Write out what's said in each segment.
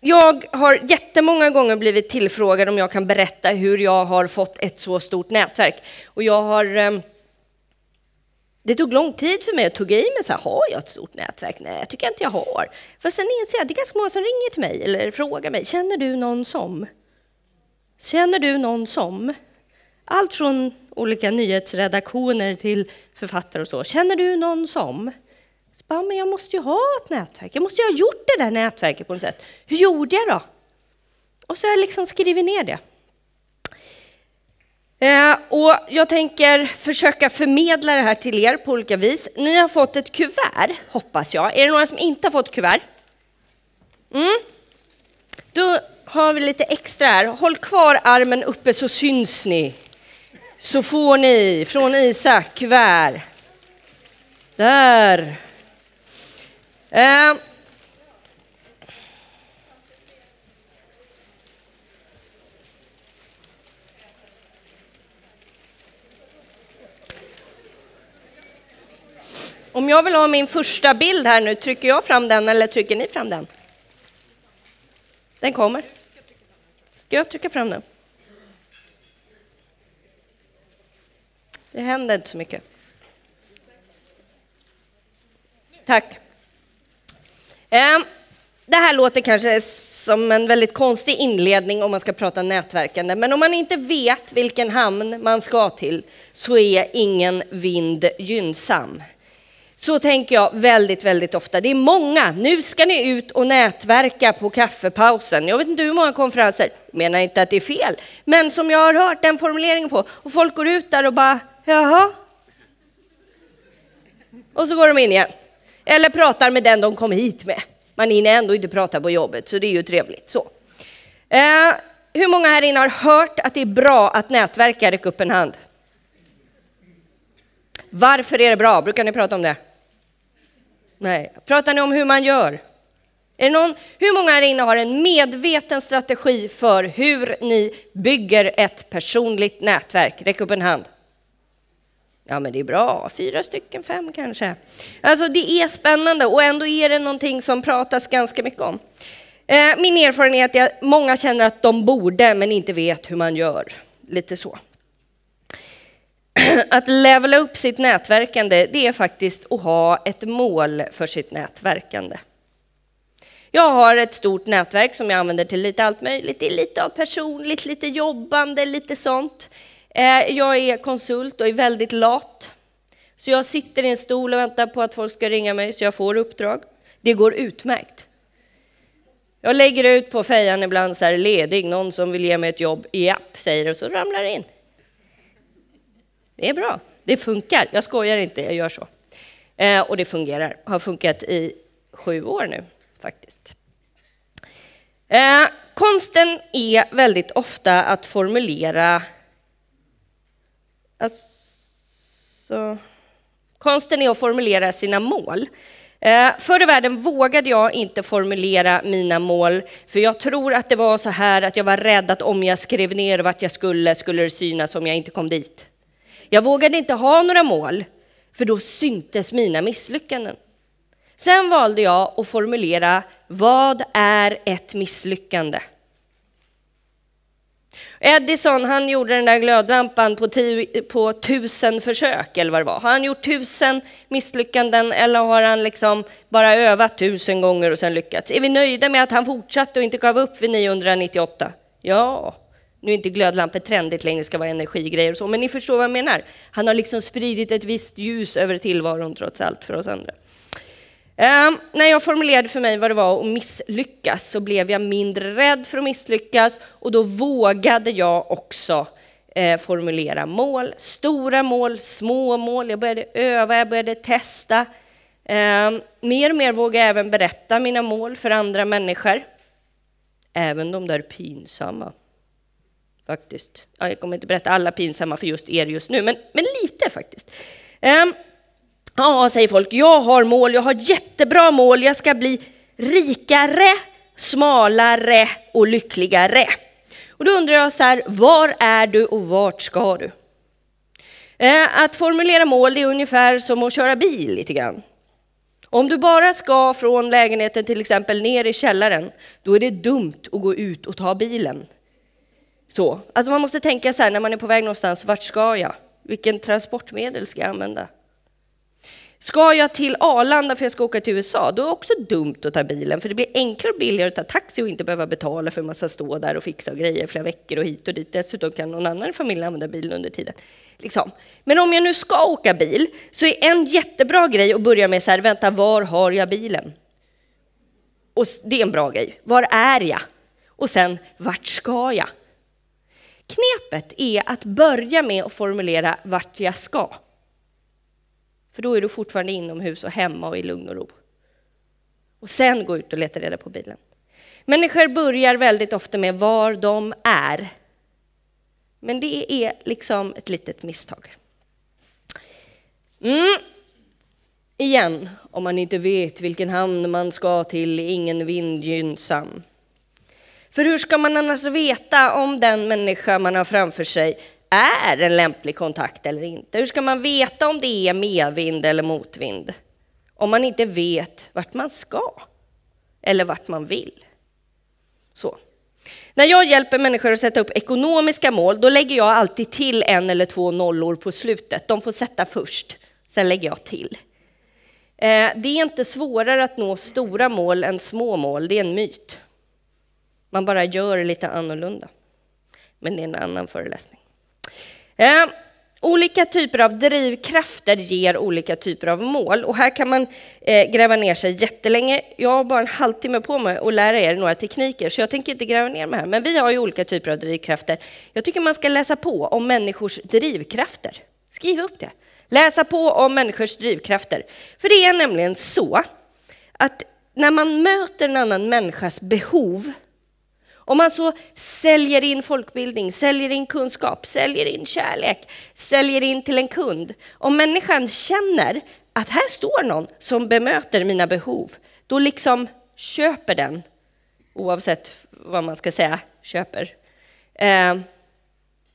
Jag har jättemånga gånger blivit tillfrågad om jag kan berätta hur jag har fått ett så stort nätverk. Och jag har... Ehm, det tog lång tid för mig att tugga i mig, så här, har jag ett stort nätverk? Nej, jag tycker inte jag har. För sen inser jag att det är ganska många som ringer till mig eller frågar mig, känner du någon som? Känner du någon som? Allt från olika nyhetsredaktioner till författare och så. Känner du någon som? Så bara, men jag måste ju ha ett nätverk. Jag måste ju ha gjort det där nätverket på något sätt. Hur gjorde jag då? Och så har jag liksom skrivit ner det. Eh, och jag tänker försöka förmedla det här till er på olika vis. Ni har fått ett kuvert, hoppas jag. Är det några som inte har fått kuvert? Mm. Då har vi lite extra här. Håll kvar armen uppe så syns ni. Så får ni från Isak kuvert. Där. Eh. Om jag vill ha min första bild här nu, trycker jag fram den eller trycker ni fram den? Den kommer. Ska jag trycka fram den? Det händer inte så mycket. Tack. Ehm, det här låter kanske som en väldigt konstig inledning om man ska prata nätverkande, men om man inte vet vilken hamn man ska till så är ingen vind gynnsam. Så tänker jag väldigt, väldigt ofta. Det är många, nu ska ni ut och nätverka på kaffepausen. Jag vet inte hur många konferenser, menar inte att det är fel, men som jag har hört den formuleringen på. Och folk går ut där och bara, jaha? Och så går de in igen. Eller pratar med den de kom hit med. Man hinner ändå inte prata på jobbet, så det är ju trevligt. Så. Eh, hur många här inne har hört att det är bra att nätverka? Räck upp en hand. Varför är det bra? Brukar ni prata om det? Nej. Pratar ni om hur man gör? Är någon, hur många här inne har en medveten strategi för hur ni bygger ett personligt nätverk? Räck upp en hand. Ja, men det är bra. Fyra stycken, fem kanske. Alltså, det är spännande och ändå är det någonting som pratas ganska mycket om. Eh, min erfarenhet är att många känner att de borde, men inte vet hur man gör. Lite så. Att levela upp sitt nätverkande, det är faktiskt att ha ett mål för sitt nätverkande. Jag har ett stort nätverk som jag använder till lite allt möjligt. Det är lite av personligt, lite jobbande, lite sånt. Eh, jag är konsult och är väldigt lat. Så jag sitter i en stol och väntar på att folk ska ringa mig så jag får uppdrag. Det går utmärkt. Jag lägger ut på fejan ibland så här ledig, någon som vill ge mig ett jobb, japp, säger det och så ramlar det in. Det är bra, det funkar. Jag skojar inte, jag gör så. Eh, och det fungerar, har funkat i sju år nu faktiskt. Eh, konsten är väldigt ofta att formulera Alltså, konsten är att formulera sina mål. Eh, förr i världen vågade jag inte formulera mina mål, för jag tror att det var så här att jag var rädd att om jag skrev ner vart jag skulle, skulle det synas om jag inte kom dit. Jag vågade inte ha några mål, för då syntes mina misslyckanden. Sen valde jag att formulera, vad är ett misslyckande? Edison han gjorde den där glödlampan på, tio, på tusen försök eller vad det var. Har han gjort tusen misslyckanden eller har han liksom bara övat tusen gånger och sen lyckats? Är vi nöjda med att han fortsatte och inte gav upp vid 998? Ja, nu är inte glödlampor trendigt längre, det ska vara energigrejer och så, men ni förstår vad jag menar. Han har liksom spridit ett visst ljus över tillvaron trots allt för oss andra. Ehm, när jag formulerade för mig vad det var att misslyckas så blev jag mindre rädd för att misslyckas och då vågade jag också eh, formulera mål. Stora mål, små mål. Jag började öva, jag började testa. Ehm, mer och mer vågade jag även berätta mina mål för andra människor. Även de där pinsamma. Faktiskt. jag kommer inte berätta alla pinsamma för just er just nu, men, men lite faktiskt. Ehm, Ja, säger folk, jag har mål, jag har jättebra mål, jag ska bli rikare, smalare och lyckligare. Och då undrar jag så här, var är du och vart ska du? Eh, att formulera mål det är ungefär som att köra bil lite grann. Om du bara ska från lägenheten till exempel ner i källaren, då är det dumt att gå ut och ta bilen. Så. Alltså man måste tänka så här när man är på väg någonstans, vart ska jag? Vilken transportmedel ska jag använda? Ska jag till Arlanda för jag ska åka till USA, då är det också dumt att ta bilen, för det blir enklare och billigare att ta taxi och inte behöva betala för en massa stå där och fixa och grejer flera veckor och hit och dit. Dessutom kan någon annan i familjen använda bilen under tiden. Liksom. Men om jag nu ska åka bil, så är en jättebra grej att börja med så här, vänta, var har jag bilen? Och det är en bra grej. Var är jag? Och sen, vart ska jag? Knepet är att börja med att formulera vart jag ska. För då är du fortfarande inomhus och hemma och i lugn och ro. Och sen gå ut och leta reda på bilen. Människor börjar väldigt ofta med var de är. Men det är liksom ett litet misstag. Mm. Igen, om man inte vet vilken hamn man ska till, ingen vind gynnsam. För hur ska man annars veta om den människa man har framför sig är en lämplig kontakt eller inte? Hur ska man veta om det är medvind eller motvind? Om man inte vet vart man ska eller vart man vill. Så. När jag hjälper människor att sätta upp ekonomiska mål, då lägger jag alltid till en eller två nollor på slutet. De får sätta först, sen lägger jag till. Eh, det är inte svårare att nå stora mål än små mål, det är en myt. Man bara gör lite annorlunda. Men det är en annan föreläsning. Eh, olika typer av drivkrafter ger olika typer av mål och här kan man eh, gräva ner sig jättelänge. Jag har bara en halvtimme på mig att lära er några tekniker så jag tänker inte gräva ner mig här. Men vi har ju olika typer av drivkrafter. Jag tycker man ska läsa på om människors drivkrafter. Skriv upp det. Läsa på om människors drivkrafter. För det är nämligen så att när man möter en annan människas behov om man så säljer in folkbildning, säljer in kunskap, säljer in kärlek, säljer in till en kund. Om människan känner att här står någon som bemöter mina behov, då liksom köper den. Oavsett vad man ska säga, köper. Eh,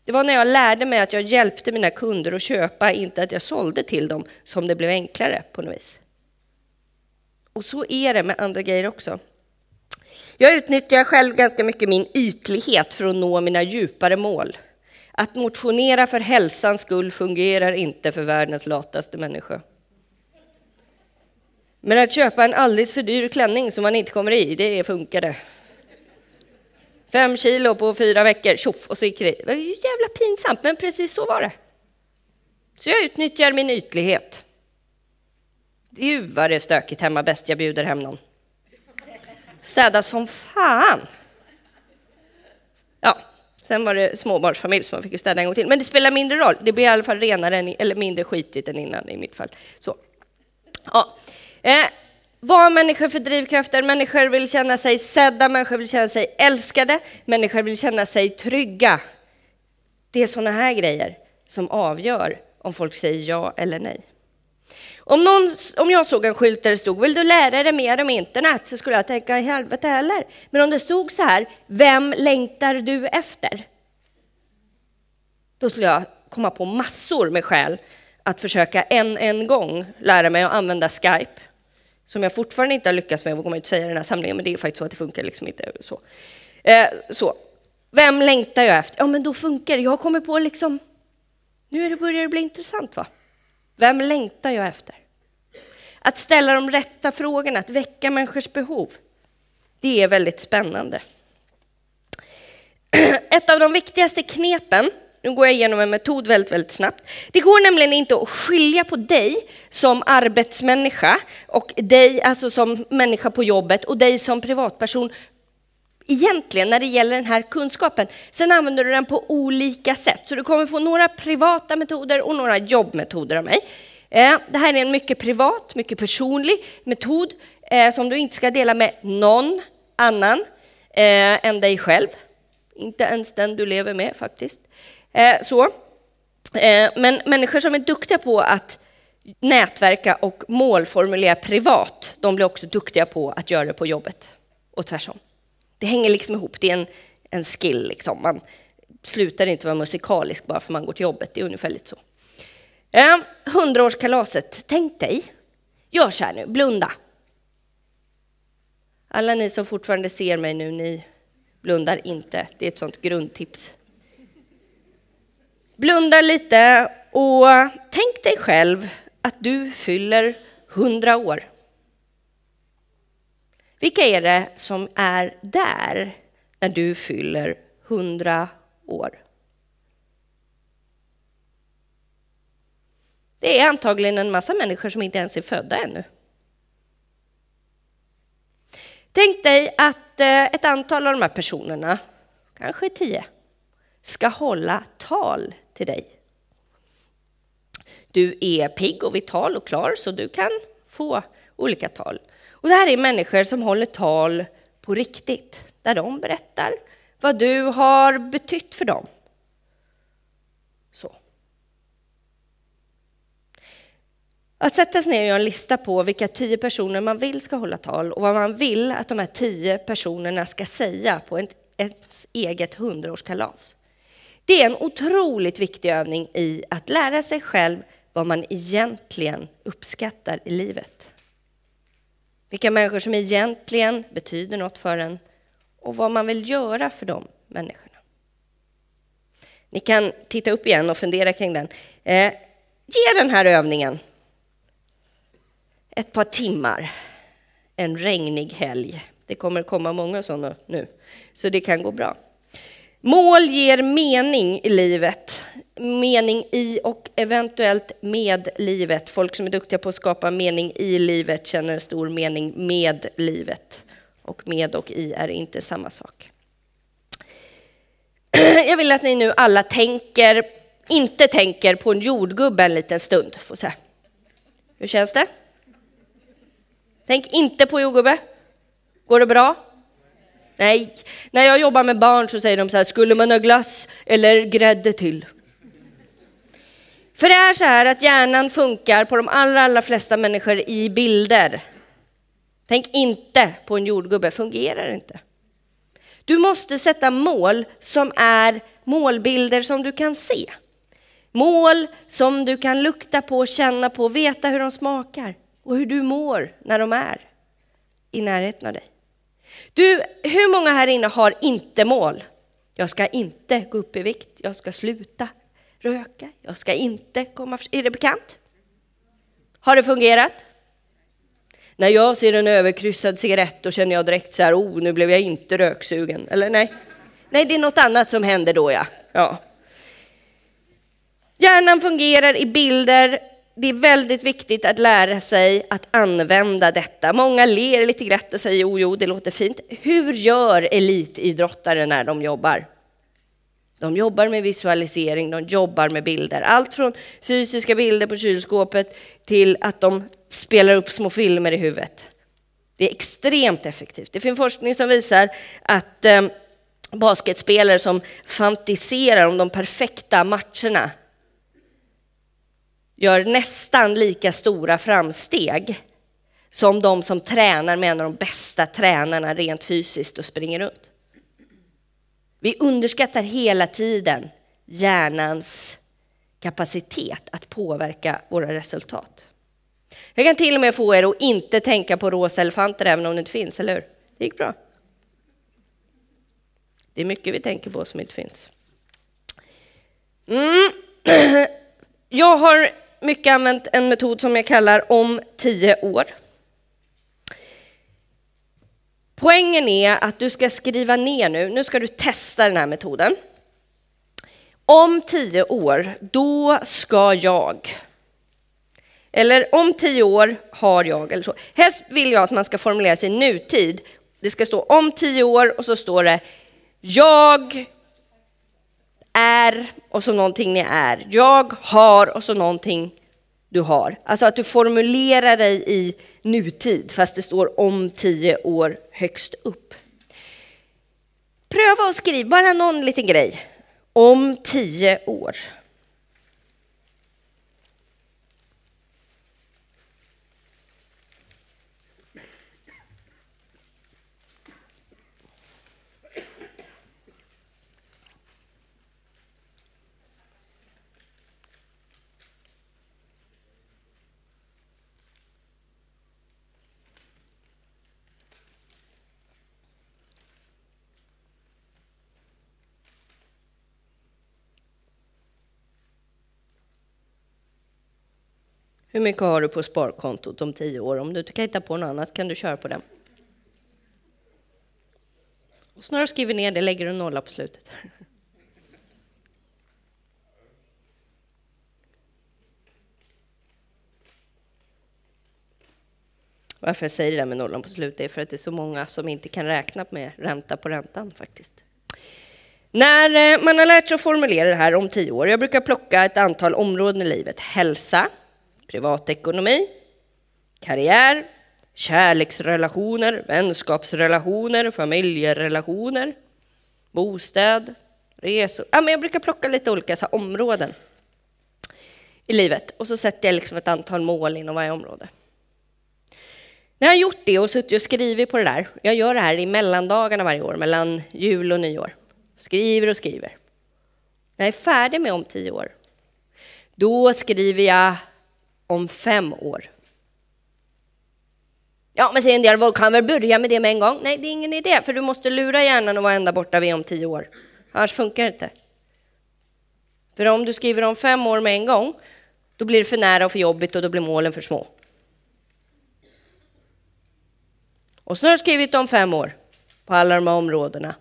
det var när jag lärde mig att jag hjälpte mina kunder att köpa, inte att jag sålde till dem, som det blev enklare på något vis. Och så är det med andra grejer också. Jag utnyttjar själv ganska mycket min ytlighet för att nå mina djupare mål. Att motionera för hälsans skull fungerar inte för världens lataste människa. Men att köpa en alldeles för dyr klänning som man inte kommer i, det funkade. Fem kilo på fyra veckor, tjoff, och så gick det Det var ju jävla pinsamt, men precis så var det. Så jag utnyttjar min ytlighet. Gud vad det är stökigt hemma, bäst jag bjuder hem någon städa som fan. Ja, sen var det småbarnsfamilj som man fick städa en gång till. Men det spelar mindre roll, det blir i alla fall renare, än, eller mindre skitigt än innan i mitt fall. Så. Ja. Eh, vad har människor för drivkrafter? Människor vill känna sig sedda, människor vill känna sig älskade, människor vill känna sig trygga. Det är sådana här grejer som avgör om folk säger ja eller nej. Om, någon, om jag såg en skylt där det stod “Vill du lära dig mer om internet?” så skulle jag tänka “I helvete heller”. Men om det stod så här “Vem längtar du efter?” Då skulle jag komma på massor med skäl att försöka en, en gång lära mig att använda Skype. Som jag fortfarande inte har lyckats med, jag kommer inte säga i den här samlingen, men det är faktiskt så att det funkar liksom inte. Så. Eh, så. Vem längtar jag efter? Ja, men då funkar det. Jag kommer på liksom... Nu börjar det bli intressant, va? Vem längtar jag efter? Att ställa de rätta frågorna, att väcka människors behov. Det är väldigt spännande. Ett av de viktigaste knepen, nu går jag igenom en metod väldigt, väldigt snabbt. Det går nämligen inte att skilja på dig som arbetsmänniska och dig alltså som människa på jobbet och dig som privatperson egentligen när det gäller den här kunskapen. Sen använder du den på olika sätt. Så du kommer få några privata metoder och några jobbmetoder av mig. Eh, det här är en mycket privat, mycket personlig metod eh, som du inte ska dela med någon annan eh, än dig själv. Inte ens den du lever med faktiskt. Så. Men människor som är duktiga på att nätverka och målformulera privat, de blir också duktiga på att göra det på jobbet och tvärtom det hänger liksom ihop, det är en, en skill. Liksom. Man slutar inte vara musikalisk bara för att man går till jobbet, det är ungefär lite så. Ehm, hundraårskalaset, eh, tänk dig, gör så här nu, blunda. Alla ni som fortfarande ser mig nu, ni blundar inte. Det är ett sånt grundtips. Blunda lite och tänk dig själv att du fyller 100 år. Vilka är det som är där när du fyller 100 år? Det är antagligen en massa människor som inte ens är födda ännu. Tänk dig att eh, ett antal av de här personerna, kanske tio, ska hålla tal till dig. Du är pigg och vital och klar, så du kan få olika tal. Och det här är människor som håller tal på riktigt, där de berättar vad du har betytt för dem. Så. Att sätta sig ner och göra en lista på vilka tio personer man vill ska hålla tal och vad man vill att de här tio personerna ska säga på ens eget hundraårskalas. Det är en otroligt viktig övning i att lära sig själv vad man egentligen uppskattar i livet. Vilka människor som egentligen betyder något för en och vad man vill göra för de människorna. Ni kan titta upp igen och fundera kring den. Eh, ge den här övningen ett par timmar en regnig helg. Det kommer komma många sådana nu, så det kan gå bra. Mål ger mening i livet, mening i och eventuellt med livet. Folk som är duktiga på att skapa mening i livet känner en stor mening med livet. Och med och i är inte samma sak. Jag vill att ni nu alla tänker, inte tänker på en jordgubbe en liten stund. Får se. Hur känns det? Tänk inte på jordgubbe. Går det bra? Nej, när jag jobbar med barn så säger de så här, skulle man ha glass eller grädde till? För det är så här att hjärnan funkar på de allra, allra flesta människor i bilder. Tänk inte på en jordgubbe, fungerar inte. Du måste sätta mål som är målbilder som du kan se. Mål som du kan lukta på, känna på, veta hur de smakar och hur du mår när de är i närheten av dig. Du, hur många här inne har inte mål? Jag ska inte gå upp i vikt, jag ska sluta röka, jag ska inte komma för... Är det bekant? Har det fungerat? När jag ser en överkryssad cigarett då känner jag direkt så här, oh, nu blev jag inte röksugen. Eller nej, nej, det är något annat som händer då ja. ja. Hjärnan fungerar i bilder, det är väldigt viktigt att lära sig att använda detta. Många ler lite grätt och säger jo, jo, det låter fint. Hur gör elitidrottare när de jobbar? De jobbar med visualisering, de jobbar med bilder. Allt från fysiska bilder på kylskåpet till att de spelar upp små filmer i huvudet. Det är extremt effektivt. Det finns forskning som visar att eh, basketspelare som fantiserar om de perfekta matcherna gör nästan lika stora framsteg som de som tränar med en av de bästa tränarna rent fysiskt och springer runt. Vi underskattar hela tiden hjärnans kapacitet att påverka våra resultat. Jag kan till och med få er att inte tänka på rosa elefanter även om det inte finns, eller hur? Det gick bra. Det är mycket vi tänker på som inte finns. Mm. Jag har mycket använt en metod som jag kallar om tio år. Poängen är att du ska skriva ner nu, nu ska du testa den här metoden. Om tio år, då ska jag. Eller om tio år har jag, eller så. Helst vill jag att man ska formulera sig nutid. Det ska stå om tio år och så står det jag är och så någonting ni är. Jag har och så någonting du har. Alltså att du formulerar dig i nutid, fast det står om tio år högst upp. Pröva och skriv bara någon liten grej. Om tio år. Hur mycket har du på sparkontot om tio år? Om du inte kan hitta på något annat kan du köra på den. Och så när du skriver ner det lägger du en nolla på slutet. Varför jag säger det där med nollan på slutet är för att det är så många som inte kan räkna med ränta på räntan faktiskt. När eh, man har lärt sig att formulera det här om tio år, jag brukar plocka ett antal områden i livet. Hälsa, privatekonomi, karriär, kärleksrelationer, vänskapsrelationer, familjerelationer, bostad, resor. Ja, men jag brukar plocka lite olika så här, områden i livet och så sätter jag liksom ett antal mål inom varje område. När jag har gjort det och suttit och skrivit på det där, jag gör det här i mellandagarna varje år, mellan jul och nyår. Skriver och skriver. När jag är färdig med om tio år, då skriver jag om fem år. Ja, men säger en del, kan väl börja med det med en gång? Nej, det är ingen idé, för du måste lura hjärnan att vara ända borta vid om tio år. Annars funkar det inte. För om du skriver om fem år med en gång, då blir det för nära och för jobbigt och då blir målen för små. Och så har du skrivit om fem år på alla de här områdena.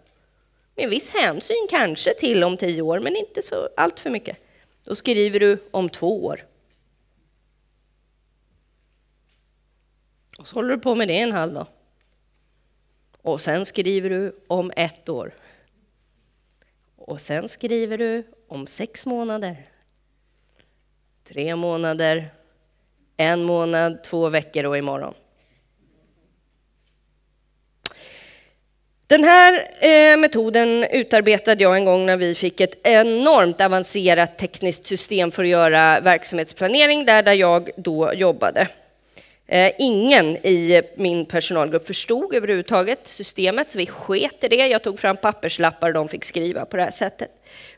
Med viss hänsyn kanske till om tio år, men inte så allt för mycket. Då skriver du om två år Och så håller du på med det en halv dag. Och sen skriver du om ett år. Och sen skriver du om sex månader. Tre månader, en månad, två veckor och imorgon. Den här eh, metoden utarbetade jag en gång när vi fick ett enormt avancerat tekniskt system för att göra verksamhetsplanering där, jag då jobbade. Eh, ingen i min personalgrupp förstod överhuvudtaget systemet, så vi sket i det. Jag tog fram papperslappar och de fick skriva på det här sättet.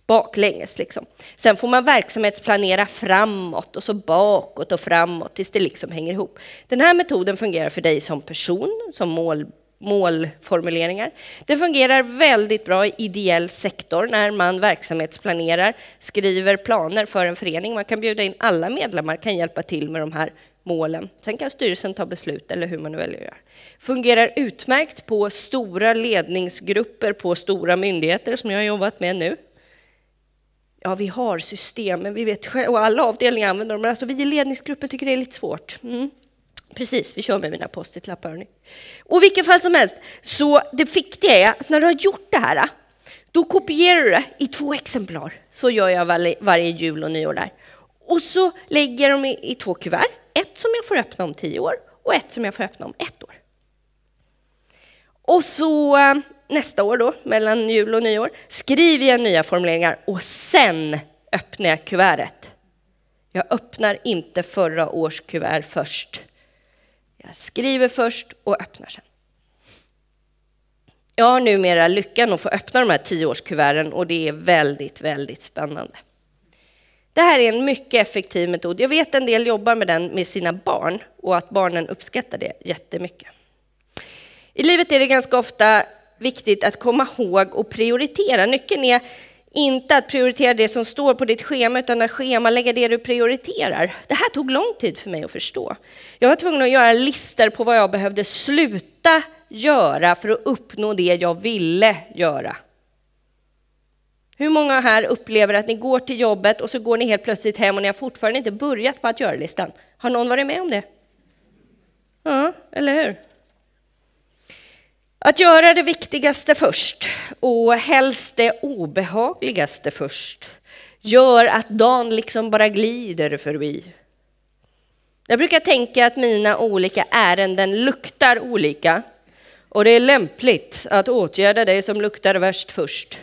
Baklänges liksom. Sen får man verksamhetsplanera framåt och så bakåt och framåt tills det liksom hänger ihop. Den här metoden fungerar för dig som person, som mål målformuleringar. Det fungerar väldigt bra i ideell sektor när man verksamhetsplanerar, skriver planer för en förening. Man kan bjuda in alla medlemmar, kan hjälpa till med de här målen. Sen kan styrelsen ta beslut eller hur man nu väljer att göra. Fungerar utmärkt på stora ledningsgrupper på stora myndigheter som jag har jobbat med nu. Ja, vi har systemen, vi vet själv, och alla avdelningar använder dem, men alltså vi i ledningsgruppen tycker det är lite svårt. Mm. Precis, vi kör med mina post-it-lappar. Och vilket fall som helst, så det viktiga är att när du har gjort det här, då kopierar du det i två exemplar. Så gör jag varje, varje jul och nyår där. Och så lägger de i, i två kuvert ett som jag får öppna om tio år och ett som jag får öppna om ett år. Och så eh, nästa år då, mellan jul och nyår, skriver jag nya formuleringar och sen öppnar jag kuvertet. Jag öppnar inte förra års kuvert först. Jag skriver först och öppnar sen. Jag har numera lyckan att få öppna de här tioårskuverten och det är väldigt, väldigt spännande. Det här är en mycket effektiv metod. Jag vet en del jobbar med den med sina barn och att barnen uppskattar det jättemycket. I livet är det ganska ofta viktigt att komma ihåg och prioritera. Nyckeln är inte att prioritera det som står på ditt schema, utan att schemalägga det du prioriterar. Det här tog lång tid för mig att förstå. Jag var tvungen att göra listor på vad jag behövde sluta göra för att uppnå det jag ville göra. Hur många här upplever att ni går till jobbet och så går ni helt plötsligt hem och ni har fortfarande inte börjat på att göra-listan? Har någon varit med om det? Ja, eller hur? Att göra det viktigaste först och helst det obehagligaste först gör att dagen liksom bara glider förbi. Jag brukar tänka att mina olika ärenden luktar olika och det är lämpligt att åtgärda det som luktar värst först.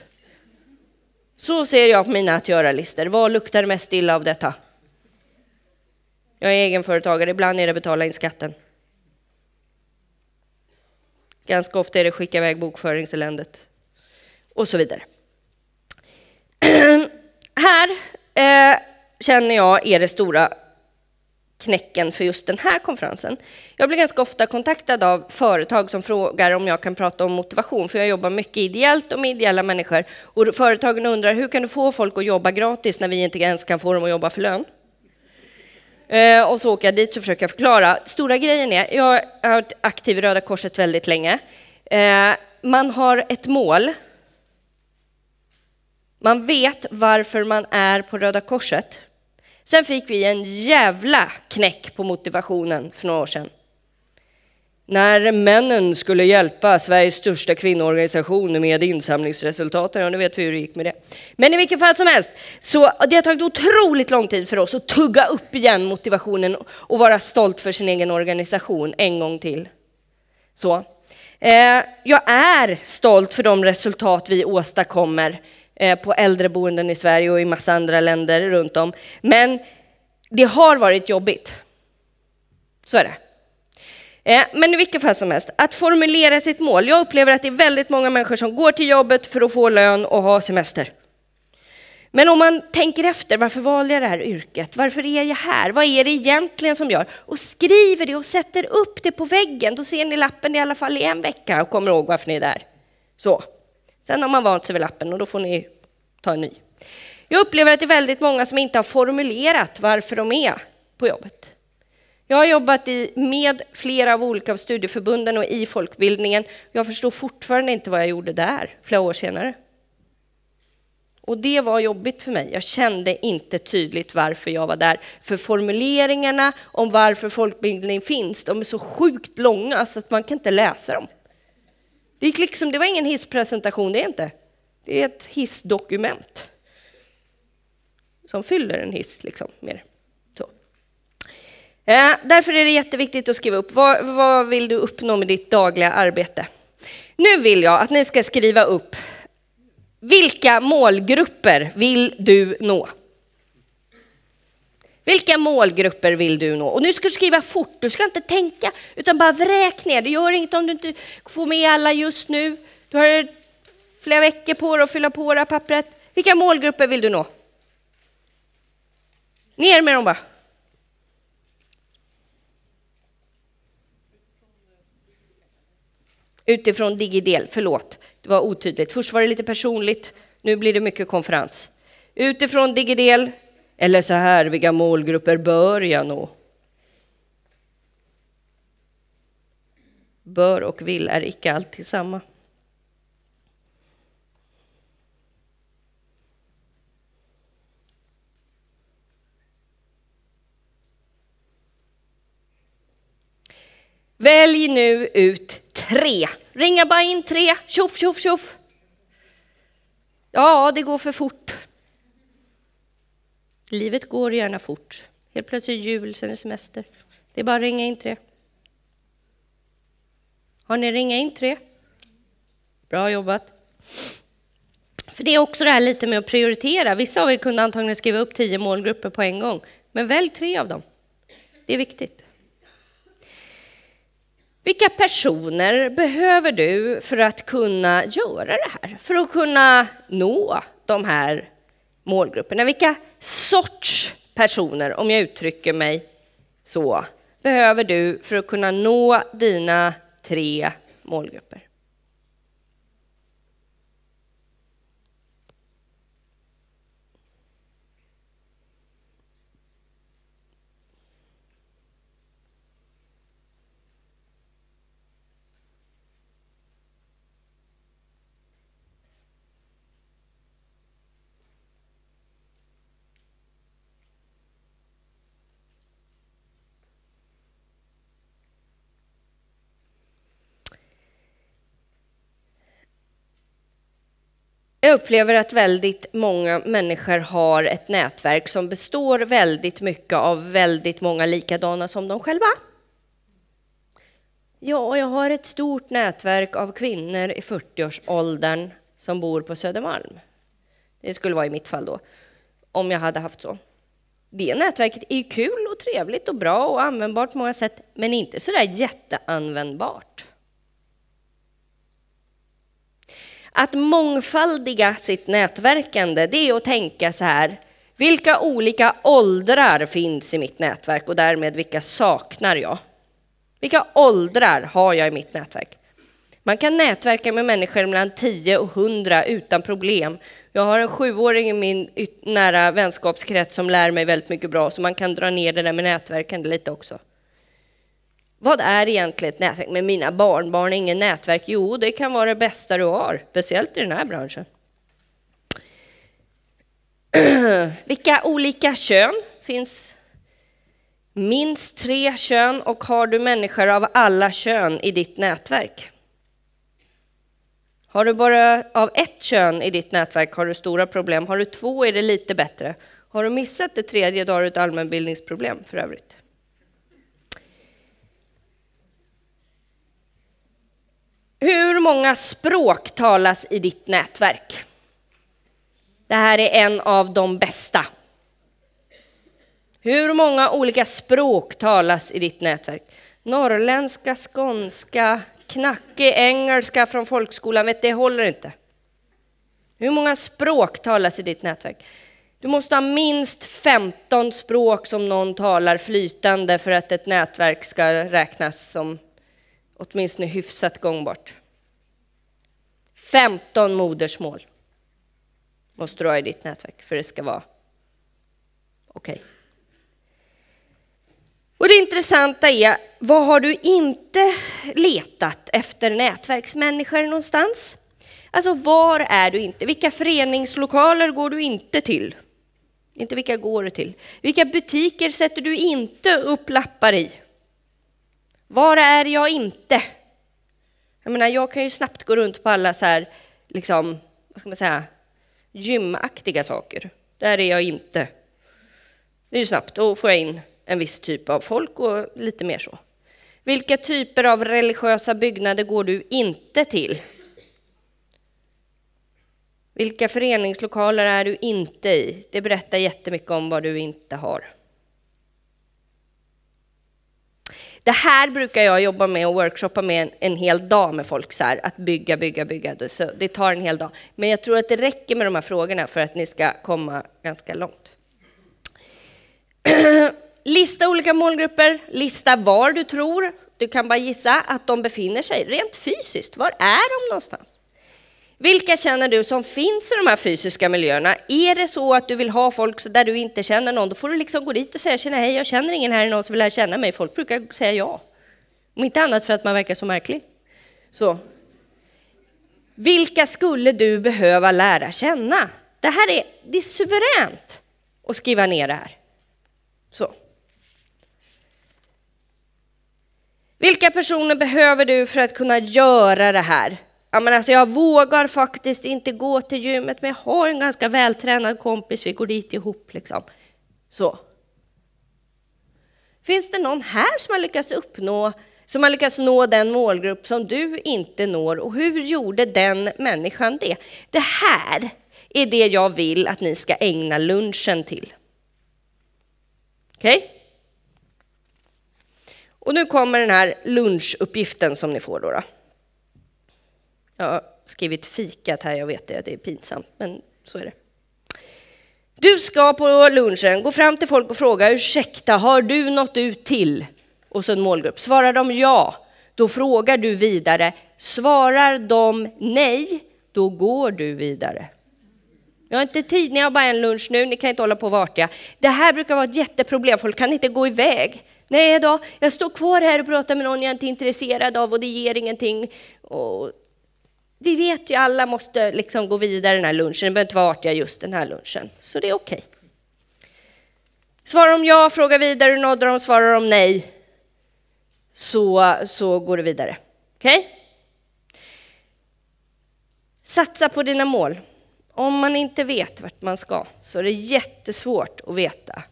Så ser jag på mina att göra-listor. Vad luktar mest illa av detta? Jag är egenföretagare, ibland är det betala in skatten. Ganska ofta är det skicka iväg bokföringseländet och så vidare. Här eh, känner jag är det stora knäcken för just den här konferensen. Jag blir ganska ofta kontaktad av företag som frågar om jag kan prata om motivation, för jag jobbar mycket ideellt och med ideella människor. Och företagen undrar, hur kan du få folk att jobba gratis när vi inte ens kan få dem att jobba för lön? Eh, och så åker jag dit och försöker förklara. Stora grejen är, jag har varit aktiv i Röda Korset väldigt länge. Eh, man har ett mål. Man vet varför man är på Röda Korset. Sen fick vi en jävla knäck på motivationen för några år sedan. När männen skulle hjälpa Sveriges största kvinnoorganisation med insamlingsresultaten, ja nu vet vi hur det gick med det. Men i vilket fall som helst, så det har tagit otroligt lång tid för oss att tugga upp igen motivationen och vara stolt för sin egen organisation en gång till. Så. Eh, jag är stolt för de resultat vi åstadkommer Eh, på äldreboenden i Sverige och i massa andra länder runt om. Men det har varit jobbigt. Så är det. Eh, men i vilket fall som helst, att formulera sitt mål. Jag upplever att det är väldigt många människor som går till jobbet för att få lön och ha semester. Men om man tänker efter, varför valde jag det här yrket? Varför är jag här? Vad är det egentligen som gör? Och skriver det och sätter upp det på väggen, då ser ni lappen i alla fall i en vecka och kommer ihåg varför ni är där. Så. Sen har man vant sig vid lappen och då får ni ta en ny. Jag upplever att det är väldigt många som inte har formulerat varför de är på jobbet. Jag har jobbat i, med flera av olika studieförbunden och i folkbildningen. Jag förstår fortfarande inte vad jag gjorde där flera år senare. Och det var jobbigt för mig. Jag kände inte tydligt varför jag var där. För formuleringarna om varför folkbildning finns, de är så sjukt långa så att man kan inte läsa dem. Det, gick liksom, det var ingen hisspresentation, det är inte. Det är ett hissdokument. Som fyller en hiss, liksom, mer. Så. Eh, därför är det jätteviktigt att skriva upp, vad, vad vill du uppnå med ditt dagliga arbete? Nu vill jag att ni ska skriva upp vilka målgrupper vill du nå? Vilka målgrupper vill du nå? Och nu ska du skriva fort, du ska inte tänka, utan bara vräk ner. Det gör inget om du inte får med alla just nu. Du har flera veckor på dig att fylla på det här pappret. Vilka målgrupper vill du nå? Ner med dem bara. Utifrån digidel, förlåt, det var otydligt. Först var det lite personligt, nu blir det mycket konferens. Utifrån digidel, eller så här, vilka målgrupper bör jag nå? Bör och vill är icke alltid samma. Välj nu ut tre. Ringa bara in tre. Tjoff, tjoff, tjoff. Ja, det går för fort. Livet går gärna fort. Helt plötsligt är jul, sen är semester. Det är bara att ringa in tre. Har ni ringa in tre? Bra jobbat. För det är också det här lite med att prioritera. Vissa av er kunde antagligen skriva upp tio målgrupper på en gång, men välj tre av dem. Det är viktigt. Vilka personer behöver du för att kunna göra det här? För att kunna nå de här målgrupperna. Vilka sorts personer, om jag uttrycker mig så, behöver du för att kunna nå dina tre målgrupper? Jag upplever att väldigt många människor har ett nätverk som består väldigt mycket av väldigt många likadana som de själva. Ja, jag har ett stort nätverk av kvinnor i 40-årsåldern som bor på Södermalm. Det skulle vara i mitt fall då, om jag hade haft så. Det nätverket är kul och trevligt och bra och användbart på många sätt, men inte sådär jätteanvändbart. Att mångfaldiga sitt nätverkande, det är att tänka så här, vilka olika åldrar finns i mitt nätverk och därmed vilka saknar jag? Vilka åldrar har jag i mitt nätverk? Man kan nätverka med människor mellan 10 och 100 utan problem. Jag har en sjuåring i min nära vänskapskrets som lär mig väldigt mycket bra, så man kan dra ner det där med nätverkande lite också. Vad är egentligen ett nätverk? Med mina barnbarn, ingen nätverk? Jo, det kan vara det bästa du har, speciellt i den här branschen. Vilka olika kön finns? Minst tre kön och har du människor av alla kön i ditt nätverk? Har du bara av ett kön i ditt nätverk har du stora problem. Har du två är det lite bättre. Har du missat det tredje, då har du ett allmänbildningsproblem för övrigt. Hur många språk talas i ditt nätverk? Det här är en av de bästa. Hur många olika språk talas i ditt nätverk? Norrländska, skånska, knacke, engelska från folkskolan. Vet, det håller inte. Hur många språk talas i ditt nätverk? Du måste ha minst 15 språk som någon talar flytande för att ett nätverk ska räknas som åtminstone hyfsat gångbart. 15 modersmål måste du ha i ditt nätverk för det ska vara okej. Okay. Och det intressanta är, vad har du inte letat efter nätverksmänniskor någonstans? Alltså var är du inte? Vilka föreningslokaler går du inte till? Inte vilka går du till? Vilka butiker sätter du inte upp lappar i? Var är jag inte? Jag menar, jag kan ju snabbt gå runt på alla så här, liksom, vad ska man säga, gymaktiga saker. Där är jag inte. Det är ju snabbt, då får jag in en viss typ av folk och lite mer så. Vilka typer av religiösa byggnader går du inte till? Vilka föreningslokaler är du inte i? Det berättar jättemycket om vad du inte har. Det här brukar jag jobba med och workshoppa med en, en hel dag med folk, så här, att bygga, bygga, bygga. Så det tar en hel dag. Men jag tror att det räcker med de här frågorna för att ni ska komma ganska långt. lista olika målgrupper, lista var du tror, du kan bara gissa, att de befinner sig rent fysiskt. Var är de någonstans? Vilka känner du som finns i de här fysiska miljöerna? Är det så att du vill ha folk där du inte känner någon, då får du liksom gå dit och säga tjena hej, jag känner ingen här, är någon som vill lära känna mig? Folk brukar säga ja. Om inte annat för att man verkar så märklig. Så. Vilka skulle du behöva lära känna? Det här är, det är suveränt att skriva ner det här. Så. Vilka personer behöver du för att kunna göra det här? Ja, men alltså jag vågar faktiskt inte gå till gymmet, men jag har en ganska vältränad kompis, vi går dit ihop. Liksom. Så. Finns det någon här som har lyckats uppnå som har lyckats nå den målgrupp som du inte når och hur gjorde den människan det? Det här är det jag vill att ni ska ägna lunchen till. Okej? Okay? Och nu kommer den här lunchuppgiften som ni får då. då. Jag har skrivit fikat här, jag vet det, det är pinsamt, men så är det. Du ska på lunchen gå fram till folk och fråga ursäkta, har du nått ut till? Och så en målgrupp. Svarar de ja, då frågar du vidare. Svarar de nej, då går du vidare. Jag har inte tid, ni har bara en lunch nu, ni kan inte hålla på och vartiga. Det här brukar vara ett jätteproblem, folk kan inte gå iväg. Nej då, jag står kvar här och pratar med någon jag inte är intresserad av och det ger ingenting. Och vi vet ju alla måste liksom gå vidare den här lunchen. Det behöver inte vara artiga just den här lunchen, så det är okej. Okay. Svarar de ja, frågar vidare, nådde de, svarar de nej, så, så går det vidare. Okej? Okay? Satsa på dina mål. Om man inte vet vart man ska så är det jättesvårt att veta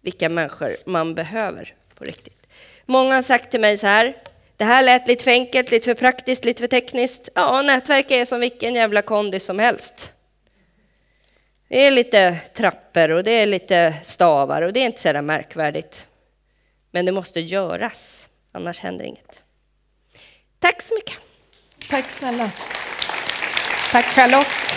vilka människor man behöver på riktigt. Många har sagt till mig så här, det här lät lite för enkelt, lite för praktiskt, lite för tekniskt. Ja, nätverk är som vilken jävla kondis som helst. Det är lite trappor och det är lite stavar och det är inte så där märkvärdigt. Men det måste göras, annars händer inget. Tack så mycket. Tack snälla. Tack Charlotte.